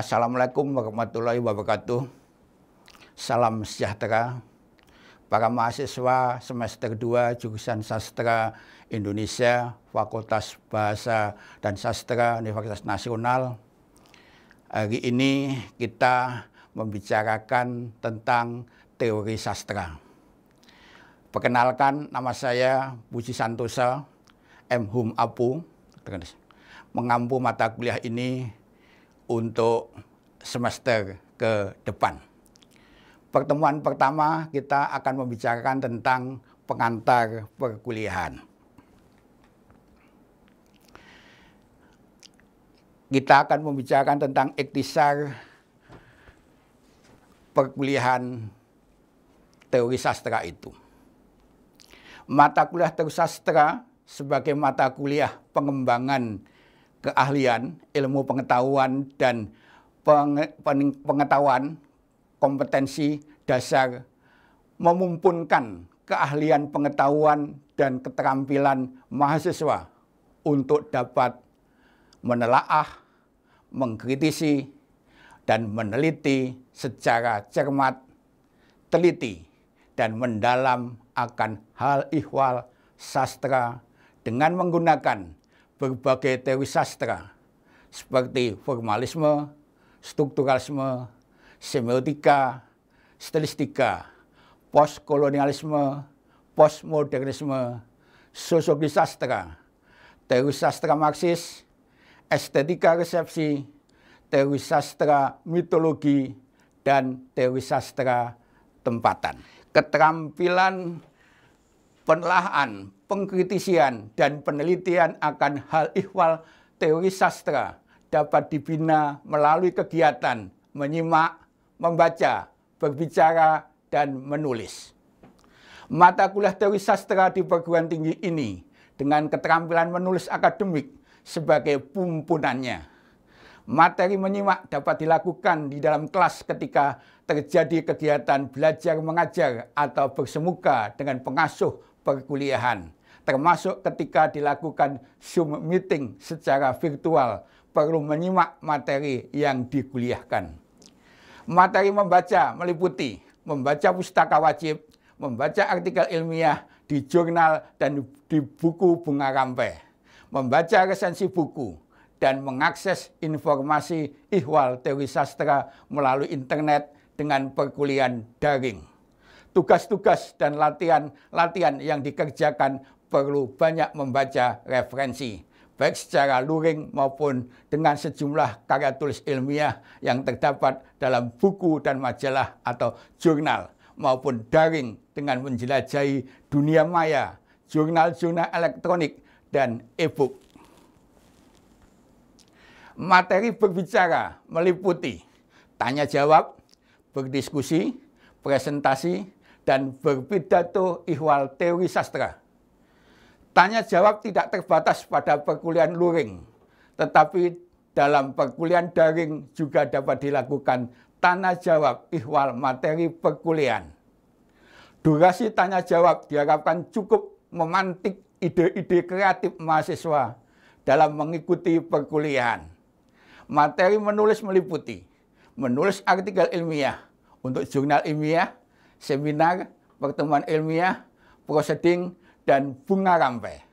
Assalamualaikum warahmatullahi wabarakatuh. Salam sejahtera. Para mahasiswa semester 2 jurusan Sastra Indonesia, Fakultas Bahasa dan Sastra Universitas Nasional. Hari ini kita membicarakan tentang teori sastra. Perkenalkan, nama saya Puji Santosa, M. Hum Apu. Mengampu mata kuliah ini untuk semester ke depan. Pertemuan pertama kita akan membicarakan tentang pengantar perkuliahan. Kita akan membicarakan tentang ikhtisar perkuliahan teori sastra itu. Mata kuliah teori sastra sebagai mata kuliah pengembangan keahlian, ilmu pengetahuan, dan pengetahuan, kompetensi dasar memumpunkan keahlian pengetahuan dan keterampilan mahasiswa untuk dapat menelaah, mengkritisi, dan meneliti secara cermat, teliti, dan mendalam akan hal ihwal sastra dengan menggunakan berbagai teori sastra seperti formalisme, strukturalisme, semiotika, stilistika, postkolonialisme, postmodernisme, sosiologi sastra, teori sastra Marxis, estetika resepsi, teori sastra mitologi, dan teori sastra tempatan. Keterampilan penelahan, pengkritisian, dan penelitian akan hal ihwal teori sastra dapat dibina melalui kegiatan menyimak, membaca, berbicara, dan menulis. Mata kuliah teori sastra di perguruan tinggi ini dengan keterampilan menulis akademik sebagai pumpunannya. Materi menyimak dapat dilakukan di dalam kelas ketika terjadi kegiatan belajar mengajar atau bersemuka dengan pengasuh perkuliahan, termasuk ketika dilakukan Zoom meeting secara virtual perlu menyimak materi yang dikuliahkan. Materi membaca meliputi membaca pustaka wajib, membaca artikel ilmiah di jurnal dan di buku bunga rampai, membaca resensi buku, dan mengakses informasi ihwal teori sastra melalui internet dengan perkuliahan daring. Tugas-tugas dan latihan-latihan yang dikerjakan perlu banyak membaca referensi, baik secara luring maupun dengan sejumlah karya tulis ilmiah yang terdapat dalam buku dan majalah atau jurnal, maupun daring dengan menjelajahi dunia maya, jurnal-jurnal elektronik, dan e-book materi berbicara meliputi tanya jawab, berdiskusi, presentasi, dan berpidato ihwal teori sastra. Tanya jawab tidak terbatas pada perkuliahan luring, tetapi dalam perkuliahan daring juga dapat dilakukan tanya jawab ihwal materi perkuliahan. Durasi tanya jawab diharapkan cukup memantik ide-ide kreatif mahasiswa dalam mengikuti perkuliahan materi menulis meliputi menulis artikel ilmiah untuk jurnal ilmiah, seminar, pertemuan ilmiah, proseding, dan bunga rampai.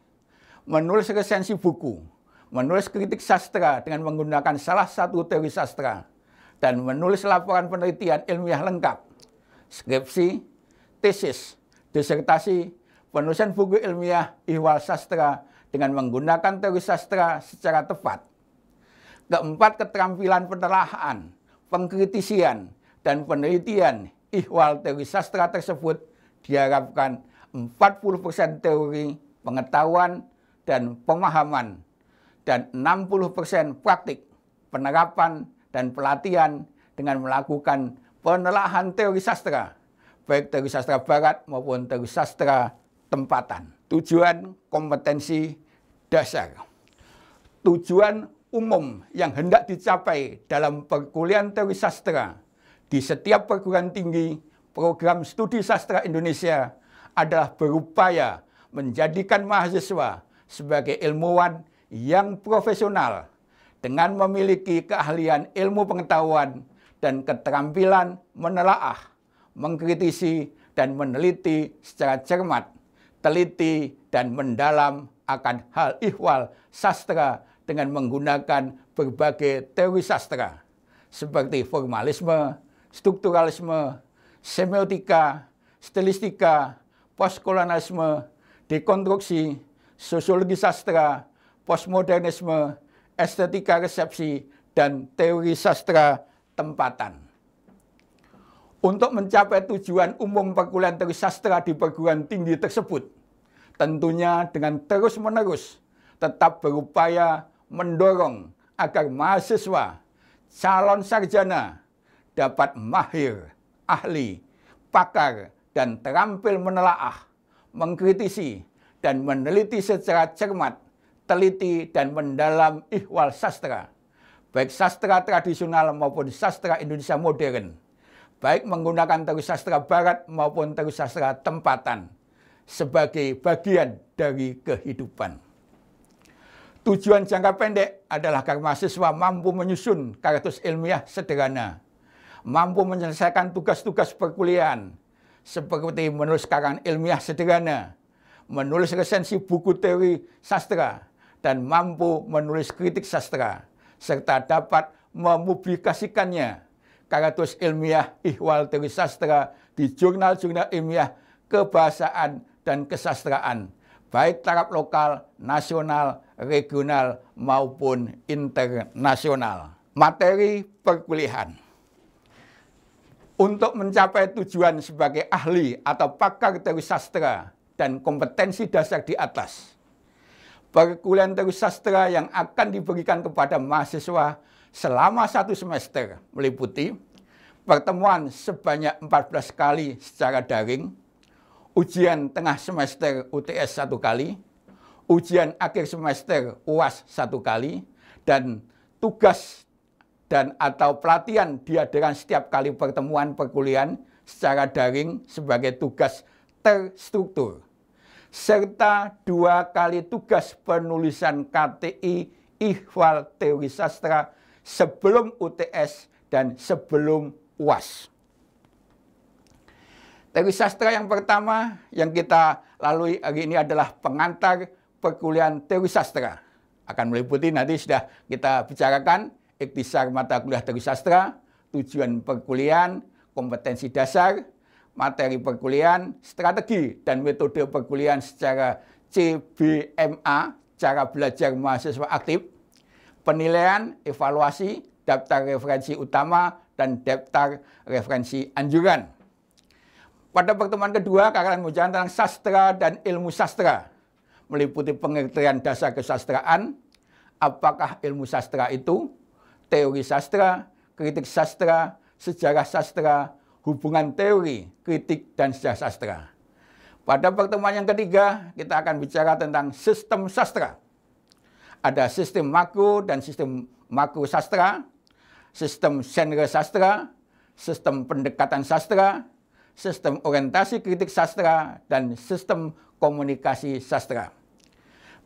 Menulis resensi buku, menulis kritik sastra dengan menggunakan salah satu teori sastra, dan menulis laporan penelitian ilmiah lengkap, skripsi, tesis, disertasi, penulisan buku ilmiah, ihwal sastra, dengan menggunakan teori sastra secara tepat Keempat, keterampilan penerahan, pengkritisian, dan penelitian ihwal teori sastra tersebut diharapkan 40% teori pengetahuan dan pemahaman dan 60% praktik penerapan dan pelatihan dengan melakukan penelahan teori sastra baik teori sastra barat maupun teori sastra tempatan. Tujuan kompetensi dasar. Tujuan umum yang hendak dicapai dalam perkuliahan teori sastra di setiap perguruan tinggi program studi sastra Indonesia adalah berupaya menjadikan mahasiswa sebagai ilmuwan yang profesional dengan memiliki keahlian ilmu pengetahuan dan keterampilan menelaah, mengkritisi, dan meneliti secara cermat, teliti, dan mendalam akan hal ihwal sastra dengan menggunakan berbagai teori sastra seperti formalisme, strukturalisme, semiotika, stilistika, postkolonialisme, dekonstruksi, sosiologi sastra, postmodernisme, estetika resepsi, dan teori sastra tempatan. Untuk mencapai tujuan umum perkuliahan teori sastra di perguruan tinggi tersebut, tentunya dengan terus-menerus tetap berupaya mendorong agar mahasiswa, calon sarjana dapat mahir, ahli, pakar, dan terampil menelaah, mengkritisi, dan meneliti secara cermat, teliti, dan mendalam ihwal sastra, baik sastra tradisional maupun sastra Indonesia modern, baik menggunakan terus sastra barat maupun terus sastra tempatan, sebagai bagian dari kehidupan. Tujuan jangka pendek adalah agar mahasiswa mampu menyusun karatus ilmiah sederhana, mampu menyelesaikan tugas-tugas perkuliahan, seperti menulis karangan ilmiah sederhana, menulis resensi buku teori sastra, dan mampu menulis kritik sastra, serta dapat memublikasikannya karatus ilmiah ihwal teori sastra di jurnal-jurnal ilmiah kebahasaan dan kesastraan, baik taraf lokal, nasional, regional maupun internasional. Materi perkuliahan. Untuk mencapai tujuan sebagai ahli atau pakar teori sastra dan kompetensi dasar di atas, perkuliahan teori sastra yang akan diberikan kepada mahasiswa selama satu semester meliputi pertemuan sebanyak 14 kali secara daring, ujian tengah semester UTS satu kali, ujian akhir semester UAS satu kali, dan tugas dan atau pelatihan diadakan setiap kali pertemuan perkuliahan secara daring sebagai tugas terstruktur. Serta dua kali tugas penulisan KTI Ihwal Teori Sastra sebelum UTS dan sebelum UAS. Teori sastra yang pertama yang kita lalui hari ini adalah pengantar perkuliahan teori sastra. Akan meliputi nanti sudah kita bicarakan ikhtisar mata kuliah teori sastra, tujuan perkuliahan, kompetensi dasar, materi perkuliahan, strategi dan metode perkuliahan secara CBMA, cara belajar mahasiswa aktif, penilaian, evaluasi, daftar referensi utama, dan daftar referensi anjuran. Pada pertemuan kedua, Kak membicarakan tentang sastra dan ilmu sastra meliputi pengertian dasar kesastraan, apakah ilmu sastra itu, teori sastra, kritik sastra, sejarah sastra, hubungan teori, kritik, dan sejarah sastra. Pada pertemuan yang ketiga, kita akan bicara tentang sistem sastra. Ada sistem makro dan sistem makro sastra, sistem genre sastra, sistem pendekatan sastra, sistem orientasi kritik sastra, dan sistem komunikasi sastra.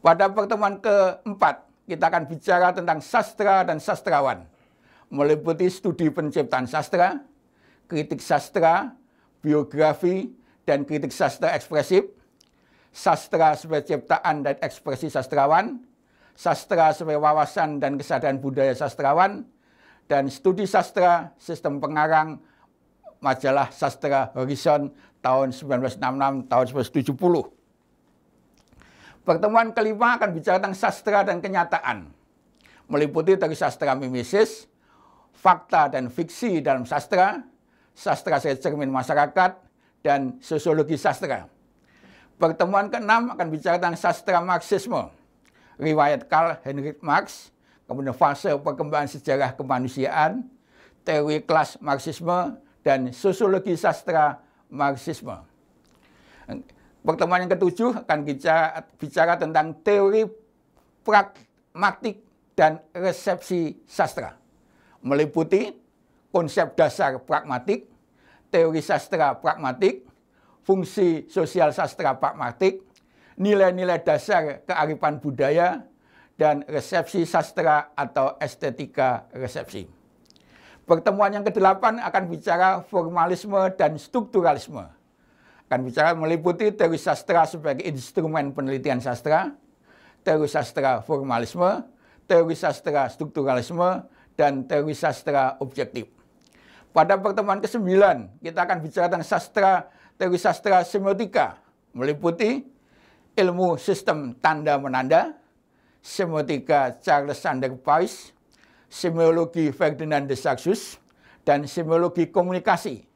Pada pertemuan keempat, kita akan bicara tentang sastra dan sastrawan, meliputi studi penciptaan sastra, kritik sastra, biografi, dan kritik sastra ekspresif, sastra sebagai ciptaan dan ekspresi sastrawan, sastra sebagai wawasan dan kesadaran budaya sastrawan, dan studi sastra sistem pengarang majalah sastra Horizon tahun 1966 tahun 1970. Pertemuan kelima akan bicara tentang sastra dan kenyataan, meliputi dari sastra mimesis, fakta dan fiksi dalam sastra, sastra sebagai cermin masyarakat, dan sosiologi sastra. Pertemuan keenam akan bicara tentang sastra Marxisme, riwayat Karl Heinrich Marx, kemudian fase perkembangan sejarah kemanusiaan, teori kelas Marxisme, dan sosiologi sastra Marxisme. Pertemuan yang ketujuh akan bicara, bicara tentang teori pragmatik dan resepsi sastra. Meliputi konsep dasar pragmatik, teori sastra pragmatik, fungsi sosial sastra pragmatik, nilai-nilai dasar kearifan budaya, dan resepsi sastra atau estetika resepsi. Pertemuan yang kedelapan akan bicara formalisme dan strukturalisme akan bicara meliputi teori sastra sebagai instrumen penelitian sastra, teori sastra formalisme, teori sastra strukturalisme, dan teori sastra objektif. Pada pertemuan ke-9, kita akan bicara tentang sastra teori sastra semiotika, meliputi ilmu sistem tanda-menanda, semiotika Charles Sander Price, semiologi Ferdinand de Saxus, dan semiologi komunikasi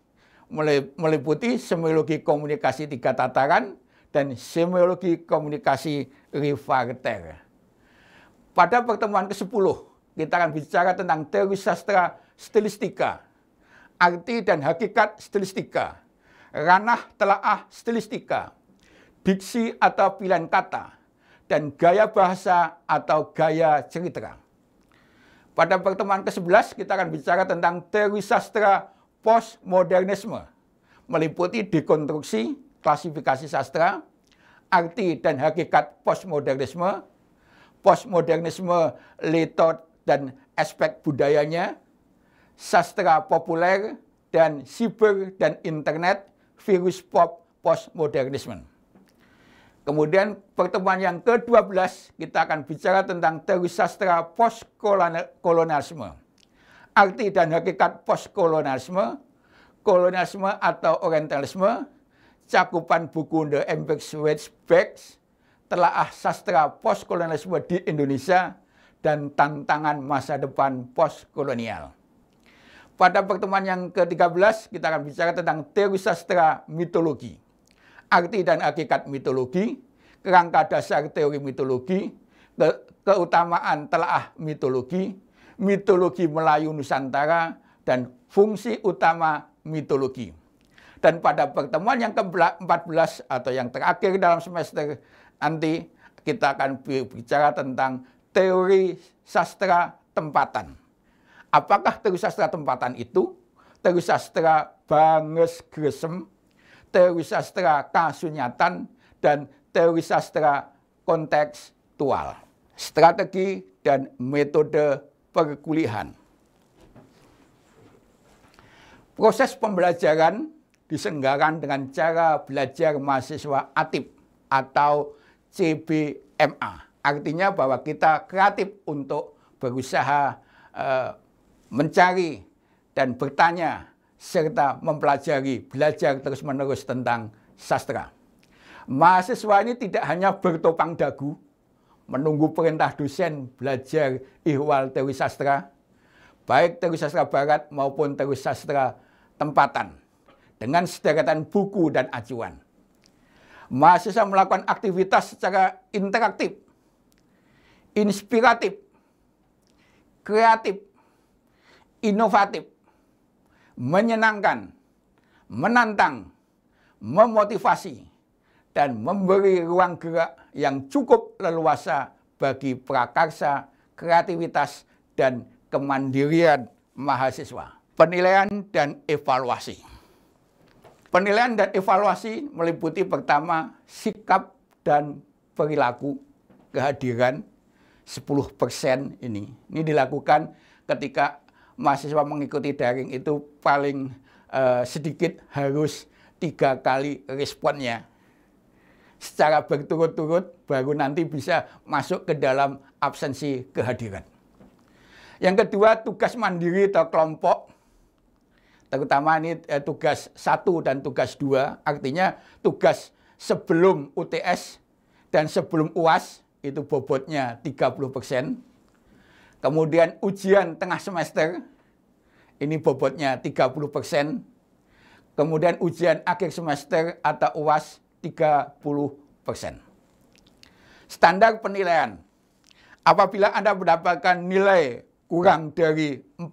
meliputi semiologi komunikasi tiga tataran dan semiologi komunikasi Rivarter. Pada pertemuan ke-10, kita akan bicara tentang teori sastra stilistika, arti dan hakikat stilistika, ranah telaah stilistika, diksi atau pilihan kata, dan gaya bahasa atau gaya cerita. Pada pertemuan ke-11, kita akan bicara tentang teori sastra postmodernisme meliputi dekonstruksi klasifikasi sastra, arti dan hakikat postmodernisme, postmodernisme letot dan aspek budayanya, sastra populer dan siber dan internet, virus pop postmodernisme. Kemudian pertemuan yang ke-12 kita akan bicara tentang teori sastra postkolonialisme arti dan hakikat postkolonialisme, kolonialisme atau orientalisme, cakupan buku The Empiric Switchbacks, telaah sastra postkolonialisme di Indonesia, dan tantangan masa depan postkolonial. Pada pertemuan yang ke-13, kita akan bicara tentang teori sastra mitologi, arti dan hakikat mitologi, kerangka dasar teori mitologi, ke keutamaan telaah mitologi, mitologi Melayu Nusantara dan fungsi utama mitologi. Dan pada pertemuan yang ke-14 atau yang terakhir dalam semester nanti kita akan berbicara tentang teori sastra tempatan. Apakah teori sastra tempatan itu? Teori sastra Banges Gresem, teori sastra kasunyatan, dan teori sastra kontekstual. Strategi dan metode perkuliahan. Proses pembelajaran disenggarakan dengan cara belajar mahasiswa atip atau CBMA. Artinya bahwa kita kreatif untuk berusaha e, mencari dan bertanya serta mempelajari, belajar terus-menerus tentang sastra. Mahasiswa ini tidak hanya bertopang dagu, menunggu perintah dosen belajar ihwal teori sastra, baik teori sastra barat maupun teori sastra tempatan, dengan sederetan buku dan acuan. Mahasiswa melakukan aktivitas secara interaktif, inspiratif, kreatif, inovatif, menyenangkan, menantang, memotivasi, dan memberi ruang gerak yang cukup leluasa bagi prakarsa, kreativitas, dan kemandirian mahasiswa. Penilaian dan evaluasi. Penilaian dan evaluasi meliputi pertama sikap dan perilaku kehadiran 10% ini. Ini dilakukan ketika mahasiswa mengikuti daring itu paling uh, sedikit harus tiga kali responnya secara berturut-turut baru nanti bisa masuk ke dalam absensi kehadiran. Yang kedua, tugas mandiri atau kelompok. Terutama ini eh, tugas satu dan tugas dua. Artinya tugas sebelum UTS dan sebelum UAS itu bobotnya 30%. Kemudian ujian tengah semester ini bobotnya 30%. Kemudian ujian akhir semester atau UAS 30 Standar penilaian. Apabila Anda mendapatkan nilai kurang dari 40,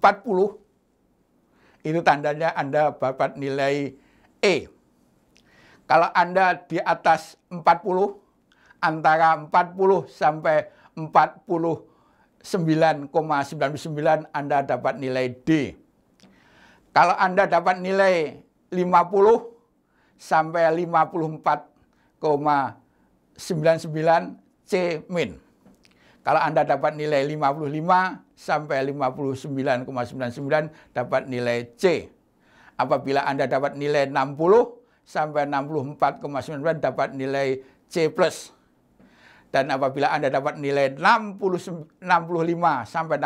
itu tandanya Anda dapat nilai E. Kalau Anda di atas 40, antara 40 sampai 49,99 Anda dapat nilai D. Kalau Anda dapat nilai 50, sampai 54,99 C min. Kalau Anda dapat nilai 55 sampai 59,99 dapat nilai C. Apabila Anda dapat nilai 60 sampai 64,99 dapat nilai C+. Dan apabila Anda dapat nilai 60, 65 sampai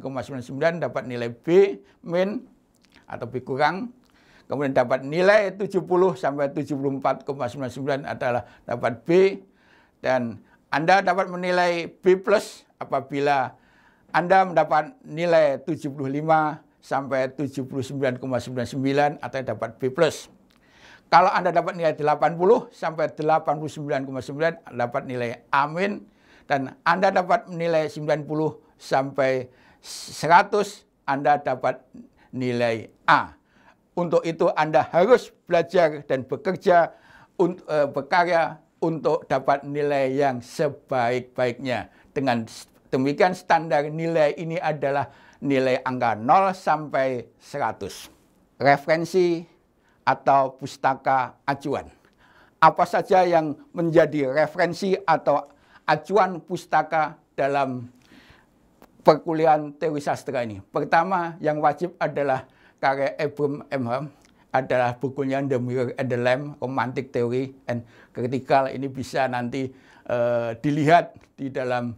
69,99 dapat nilai B min atau B kurang Kemudian dapat nilai 70 sampai 74,99 adalah dapat B. Dan Anda dapat menilai B plus apabila Anda mendapat nilai 75 sampai 79,99 atau dapat B plus. Kalau Anda dapat nilai 80 sampai 89,9 dapat nilai amin dan Anda dapat nilai 90 sampai 100 Anda dapat nilai A. Untuk itu Anda harus belajar dan bekerja, untuk, uh, e, berkarya untuk dapat nilai yang sebaik-baiknya. Dengan demikian standar nilai ini adalah nilai angka 0 sampai 100. Referensi atau pustaka acuan. Apa saja yang menjadi referensi atau acuan pustaka dalam perkuliahan teori sastra ini. Pertama yang wajib adalah karya Abram Emham adalah bukunya The Mirror and the Lamp, Romantic Theory and Critical. Ini bisa nanti uh, dilihat di dalam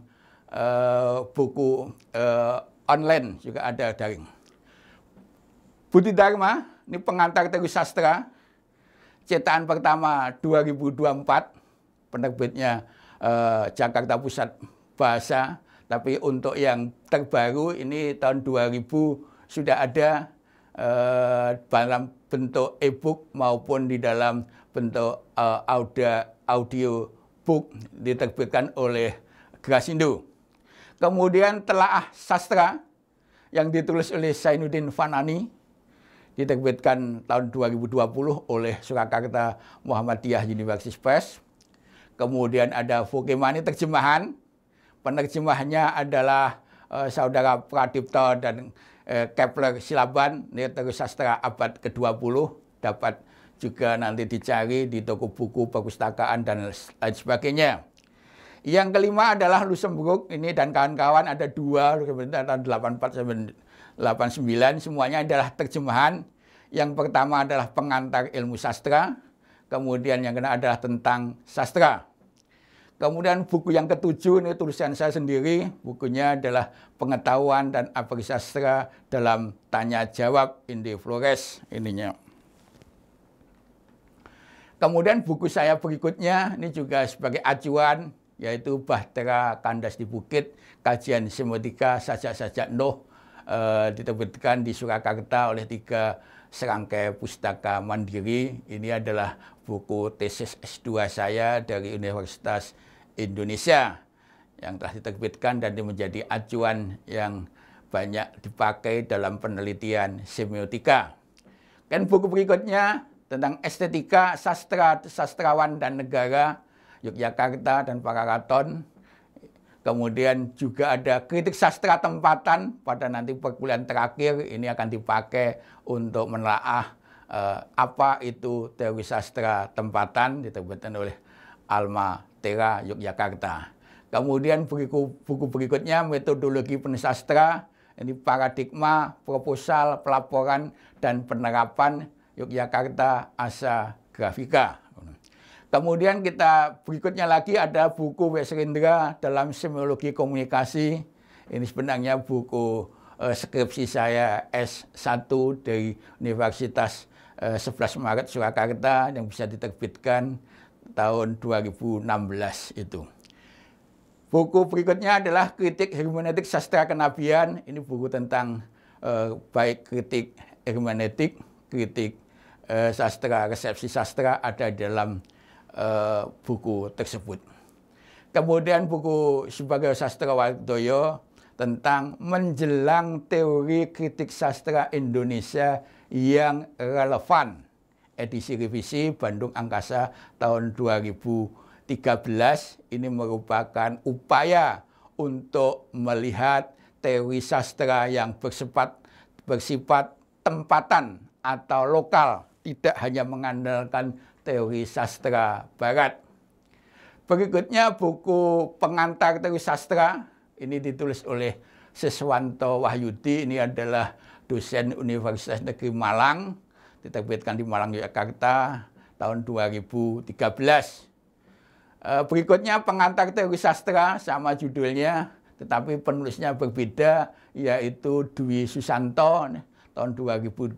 uh, buku uh, online juga ada daring. Budi Dharma, ini pengantar teori sastra, cetakan pertama 2024, penerbitnya uh, Jakarta Pusat Bahasa, tapi untuk yang terbaru ini tahun 2000 sudah ada Eh, dalam bentuk e-book maupun di dalam bentuk eh, audio, book diterbitkan oleh Grasindo. Kemudian telaah sastra yang ditulis oleh Sainuddin Fanani diterbitkan tahun 2020 oleh Surakarta Muhammadiyah University Press. Kemudian ada Fukimani terjemahan. Penerjemahnya adalah uh, saudara Pradipto dan eh, Kepler Silaban, terus Sastra abad ke-20 dapat juga nanti dicari di toko buku, perpustakaan, dan lain sebagainya. Yang kelima adalah Luxembourg, ini dan kawan-kawan ada dua, tahun 84 89, semuanya adalah terjemahan. Yang pertama adalah pengantar ilmu sastra, kemudian yang kedua adalah tentang sastra. Kemudian buku yang ketujuh ini tulisan saya sendiri, bukunya adalah Pengetahuan dan Aprisastra dalam Tanya Jawab Indi Flores ininya. Kemudian buku saya berikutnya ini juga sebagai acuan yaitu Bahtera Kandas di Bukit, Kajian Semetika Sajak-sajak Noh eh, diterbitkan di Surakarta oleh tiga serangkai pustaka mandiri. Ini adalah buku tesis S2 saya dari Universitas Indonesia yang telah diterbitkan dan menjadi acuan yang banyak dipakai dalam penelitian semiotika. Dan buku berikutnya tentang estetika, sastra, sastrawan, dan negara, Yogyakarta dan Pararaton, Kemudian juga ada kritik sastra tempatan pada nanti perkuliahan terakhir ini akan dipakai untuk menelaah eh, apa itu teori sastra tempatan diterbitkan oleh Alma Tera Yogyakarta. Kemudian buku, buku berikutnya metodologi sastra ini paradigma, proposal, pelaporan, dan penerapan Yogyakarta Asa Grafika. Kemudian kita berikutnya lagi ada buku Wesrindra dalam semiologi komunikasi. Ini sebenarnya buku uh, skripsi saya S1 dari Universitas uh, eh, 11 Maret Surakarta yang bisa diterbitkan tahun 2016 itu. Buku berikutnya adalah kritik hermeneutik sastra kenabian. Ini buku tentang uh, baik kritik hermeneutik, kritik uh, sastra, resepsi sastra ada dalam Eh, buku tersebut. Kemudian buku sebagai sastra Wardoyo tentang menjelang teori kritik sastra Indonesia yang relevan edisi revisi Bandung Angkasa tahun 2013 ini merupakan upaya untuk melihat teori sastra yang bersifat bersifat tempatan atau lokal tidak hanya mengandalkan teori sastra barat. Berikutnya buku pengantar teori sastra, ini ditulis oleh Siswanto Wahyudi, ini adalah dosen Universitas Negeri Malang, diterbitkan di Malang, Yogyakarta tahun 2013. Eh, berikutnya pengantar teori sastra sama judulnya, tetapi penulisnya berbeda, yaitu Dwi Susanto tahun 2012,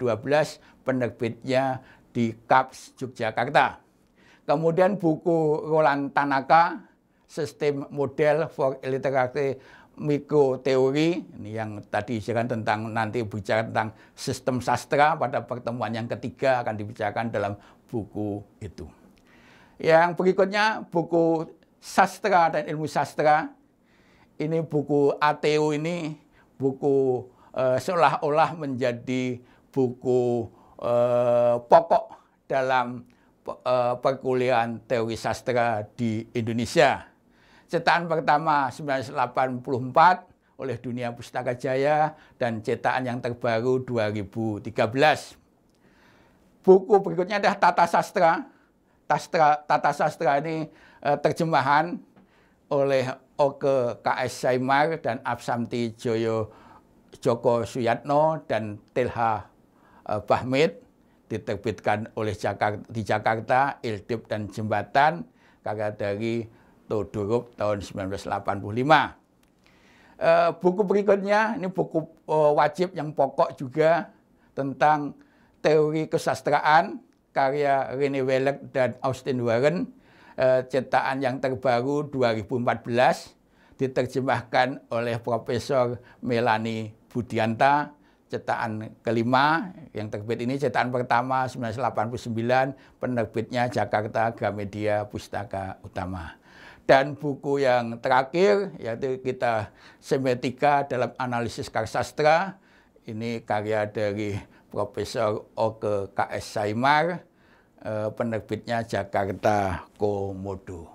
penerbitnya di KAPS Yogyakarta. Kemudian buku Roland Tanaka, Sistem Model for Literary Mikroteori, ini yang tadi isikan tentang nanti bicara tentang sistem sastra pada pertemuan yang ketiga akan dibicarakan dalam buku itu. Yang berikutnya buku Sastra dan Ilmu Sastra, ini buku ATU ini buku eh, seolah-olah menjadi buku Eh, pokok dalam eh, perkuliahan teori sastra di Indonesia. Cetakan pertama 1984 oleh Dunia Pustaka Jaya dan cetakan yang terbaru 2013. Buku berikutnya adalah Tata Sastra. Tastra, Tata Sastra ini eh, terjemahan oleh Oke KS Saimar dan Absamti Joyo Joko Suyatno dan Telha Eh, Fahmid diterbitkan oleh Jakarta, di Jakarta Iltib dan Jembatan karya dari Todorup tahun 1985. Eh, buku berikutnya ini buku eh, wajib yang pokok juga tentang teori kesastraan karya Rene Wellek dan Austin Warren cetakan yang terbaru 2014 diterjemahkan oleh Profesor Melani Budianta Cetakan kelima yang terbit ini cetakan pertama 1989 penerbitnya Jakarta Gramedia Pustaka Utama dan buku yang terakhir yaitu kita semetika dalam analisis karsastra ini karya dari Profesor Oke KS Saimar eh, penerbitnya Jakarta Komodo.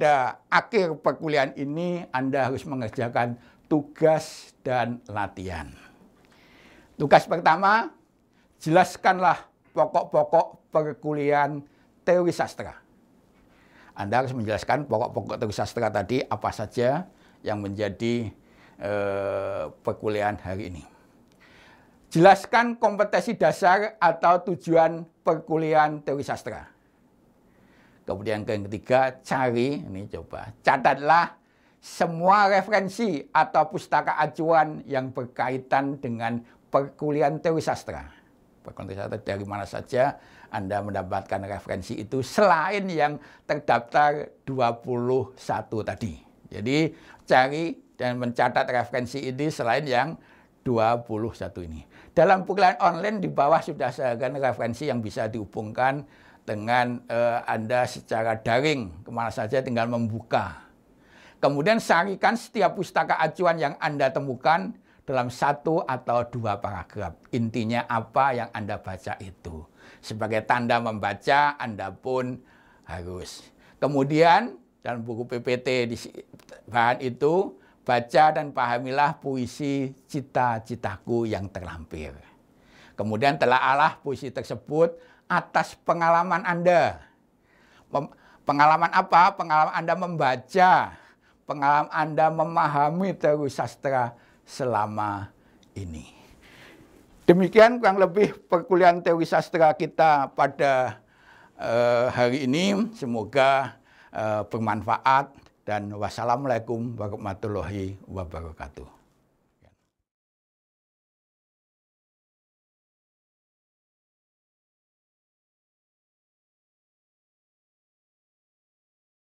pada akhir perkuliahan ini Anda harus mengerjakan tugas dan latihan. Tugas pertama, jelaskanlah pokok-pokok perkuliahan teori sastra. Anda harus menjelaskan pokok-pokok teori sastra tadi apa saja yang menjadi eh, perkuliahan hari ini. Jelaskan kompetensi dasar atau tujuan perkuliahan teori sastra. Kemudian yang ketiga, cari, ini coba, catatlah semua referensi atau pustaka acuan yang berkaitan dengan perkuliahan teori sastra. Perkuliahan teori sastra dari mana saja Anda mendapatkan referensi itu selain yang terdaftar 21 tadi. Jadi cari dan mencatat referensi ini selain yang 21 ini. Dalam perkuliahan online di bawah sudah seakan referensi yang bisa dihubungkan dengan uh, Anda secara daring kemana saja tinggal membuka. Kemudian sarikan setiap pustaka acuan yang Anda temukan dalam satu atau dua paragraf. Intinya apa yang Anda baca itu. Sebagai tanda membaca, Anda pun harus. Kemudian dalam buku PPT di bahan itu, baca dan pahamilah puisi cita-citaku yang terlampir. Kemudian telah alah puisi tersebut atas pengalaman Anda. Mem pengalaman apa? Pengalaman Anda membaca, pengalaman Anda memahami teori sastra selama ini. Demikian kurang lebih perkuliahan teori sastra kita pada uh, hari ini. Semoga uh, bermanfaat dan wassalamualaikum warahmatullahi wabarakatuh.